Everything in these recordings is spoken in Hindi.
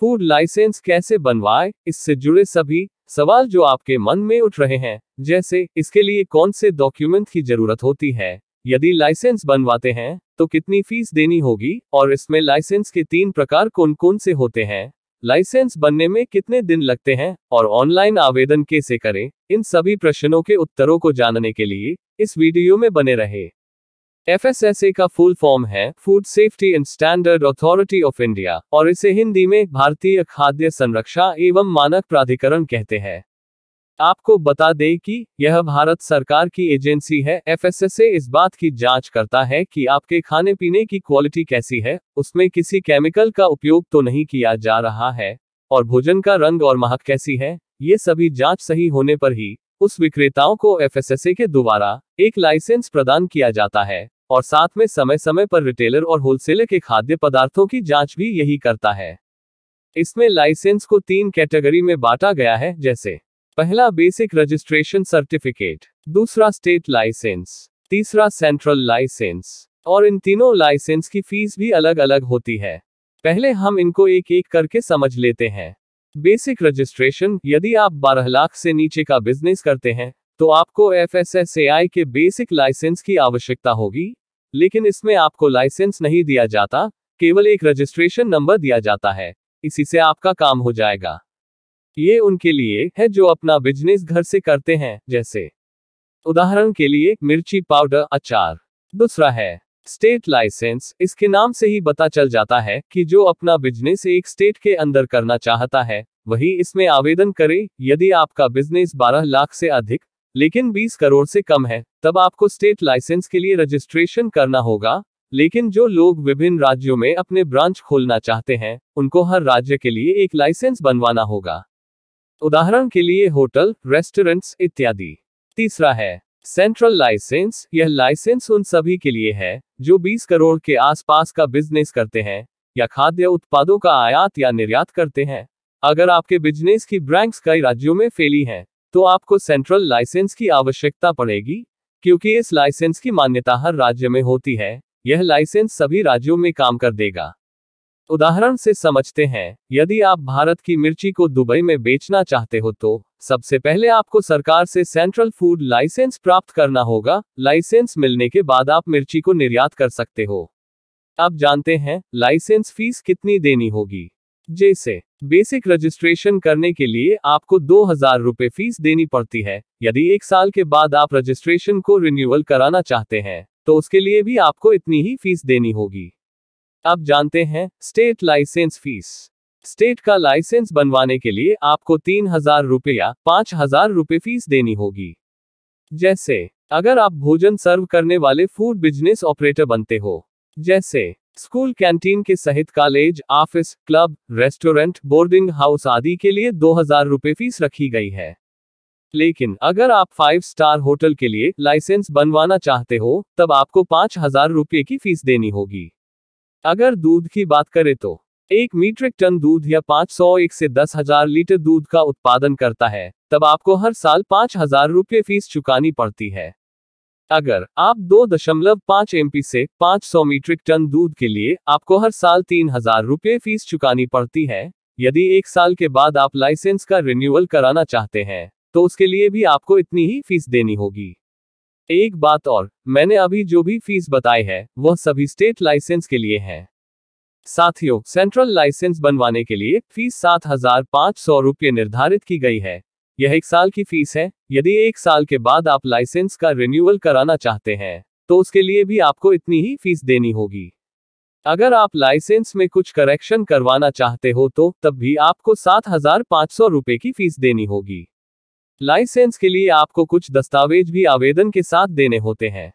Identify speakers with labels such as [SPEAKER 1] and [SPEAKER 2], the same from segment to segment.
[SPEAKER 1] फूड लाइसेंस कैसे बनवाए इससे जुड़े सभी सवाल जो आपके मन में उठ रहे हैं जैसे इसके लिए कौन से डॉक्यूमेंट की जरूरत होती है यदि लाइसेंस बनवाते हैं तो कितनी फीस देनी होगी और इसमें लाइसेंस के तीन प्रकार कौन कौन से होते हैं लाइसेंस बनने में कितने दिन लगते हैं और ऑनलाइन आवेदन कैसे करें इन सभी प्रश्नों के उत्तरों को जानने के लिए इस वीडियो में बने रहे एफएसएसए का फुल फॉर्म है food safety and standard authority of India और इसे हिंदी में भारतीय खाद्य संरक्षा एवं मानक प्राधिकरण कहते हैं आपको बता दें कि यह भारत सरकार की एजेंसी है एफएसएसए इस बात की जांच करता है कि आपके खाने पीने की क्वालिटी कैसी है उसमें किसी केमिकल का उपयोग तो नहीं किया जा रहा है और भोजन का रंग और महक कैसी है ये सभी जांच सही होने पर ही उस विक्रेताओं को एफ के द्वारा एक लाइसेंस प्रदान किया जाता है और साथ में समय समय पर रिटेलर और होलसेलर के खाद्य पदार्थों की जांच भी यही करता है इसमें लाइसेंस को तीन कैटेगरी में बांटा गया है जैसे पहला बेसिक रजिस्ट्रेशन सर्टिफिकेट दूसरा स्टेट लाइसेंस तीसरा सेंट्रल लाइसेंस और इन तीनों लाइसेंस की फीस भी अलग अलग होती है पहले हम इनको एक एक करके समझ लेते हैं बेसिक रजिस्ट्रेशन यदि आप 12 लाख से नीचे का बिजनेस करते हैं तो आपको एफ के बेसिक लाइसेंस की आवश्यकता होगी लेकिन इसमें आपको लाइसेंस नहीं दिया जाता केवल एक रजिस्ट्रेशन नंबर दिया जाता है इसी से आपका काम हो जाएगा ये उनके लिए है जो अपना बिजनेस घर से करते हैं जैसे उदाहरण के लिए मिर्ची पाउडर अचार दूसरा है स्टेट लाइसेंस इसके नाम से ही पता चल जाता है कि जो अपना बिजनेस एक स्टेट के अंदर करना चाहता है वही इसमें आवेदन करे यदि आपका बिजनेस 12 लाख से अधिक लेकिन 20 करोड़ से कम है तब आपको स्टेट लाइसेंस के लिए रजिस्ट्रेशन करना होगा लेकिन जो लोग विभिन्न राज्यों में अपने ब्रांच खोलना चाहते हैं उनको हर राज्य के लिए एक लाइसेंस बनवाना होगा उदाहरण के लिए होटल रेस्टोरेंट्स इत्यादि तीसरा है सेंट्रल लाइसेंस यह लाइसेंस उन सभी के लिए है जो 20 करोड़ के आसपास का बिजनेस करते हैं या खाद्य उत्पादों का आयात या निर्यात करते हैं अगर आपके बिजनेस की ब्रांच कई राज्यों में फैली हैं, तो आपको सेंट्रल लाइसेंस की आवश्यकता पड़ेगी क्योंकि इस लाइसेंस की मान्यता हर राज्य में होती है यह लाइसेंस सभी राज्यों में काम कर देगा उदाहरण से समझते हैं यदि आप भारत की मिर्ची को दुबई में बेचना चाहते हो तो सबसे पहले आपको सरकार से सेंट्रल फूड लाइसेंस प्राप्त करना होगा लाइसेंस मिलने के बाद आप मिर्ची को निर्यात कर सकते हो आप जानते हैं लाइसेंस फीस कितनी देनी होगी जैसे बेसिक रजिस्ट्रेशन करने के लिए आपको दो हजार रुपये फीस देनी पड़ती है यदि एक साल के बाद आप रजिस्ट्रेशन को रिन्यूअल कराना चाहते हैं तो उसके लिए भी आपको इतनी ही फीस देनी होगी अब जानते हैं स्टेट लाइसेंस फीस स्टेट का लाइसेंस बनवाने के लिए आपको तीन हजार रुपये या पांच हजार रुपये फीस देनी होगी जैसे अगर आप भोजन सर्व करने वाले फूड बिजनेस ऑपरेटर बनते हो जैसे स्कूल कैंटीन के सहित college office club restaurant boarding house आदि के लिए दो हजार रुपये फीस रखी गई है लेकिन अगर आप फाइव स्टार होटल के लिए लाइसेंस बनवाना चाहते हो तब आपको पाँच हजार रुपये की फीस देनी होगी अगर दूध की बात करें तो एक मीट्रिक टन दूध या एक से हजार लीटर दूध का उत्पादन करता है तब आपको हर साल पाँच हजार रुपये फीस चुकानी पड़ती है अगर आप दो दशमलव पाँच एम से 500 मीट्रिक टन दूध के लिए आपको हर साल तीन हजार रुपये फीस चुकानी पड़ती है यदि एक साल के बाद आप लाइसेंस का रिन्यूअल कराना चाहते हैं तो उसके लिए भी आपको इतनी ही फीस देनी होगी एक बात और मैंने अभी जो भी फीस बताई है वह सभी स्टेट लाइसेंस के लिए है साथियों सेंट्रल लाइसेंस बनवाने के लिए फीस सात हजार पाँच सौ रुपये निर्धारित की गई है यह एक साल की फीस है यदि एक साल के बाद आप लाइसेंस का रिन्यूअल कराना चाहते हैं तो उसके लिए भी आपको इतनी ही फीस देनी होगी अगर आप लाइसेंस में कुछ करेक्शन करवाना चाहते हो तो तब भी आपको सात हजार पाँच सौ रुपये की फीस देनी होगी लाइसेंस के लिए आपको कुछ दस्तावेज भी आवेदन के साथ देने होते हैं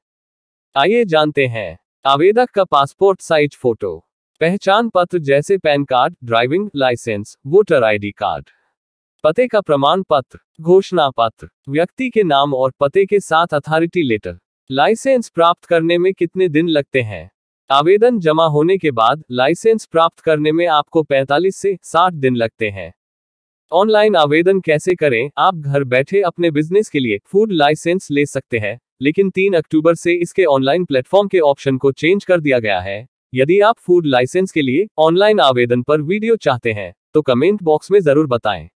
[SPEAKER 1] आइए जानते हैं आवेदक का पासपोर्ट साइज फोटो पहचान पत्र जैसे PAN card driving licence voter ID card पते का प्रमाण पत्र घोषणा पत्र व्यक्ति के नाम और पते के साथ अथॉरिटी लेटर लाइसेंस प्राप्त करने में कितने दिन लगते हैं आवेदन जमा होने के बाद लाइसेंस प्राप्त करने में आपको 45 से 60 दिन लगते हैं ऑनलाइन आवेदन कैसे करें आप घर बैठे अपने बिजनेस के लिए फूड लाइसेंस ले सकते हैं लेकिन 3 अक्टूबर से इसके ऑनलाइन प्लेटफॉर्म के ऑप्शन को चेंज कर दिया गया है यदि आप फूड लाइसेंस के लिए ऑनलाइन आवेदन पर वीडियो चाहते हैं तो कमेंट बॉक्स में जरूर बताएं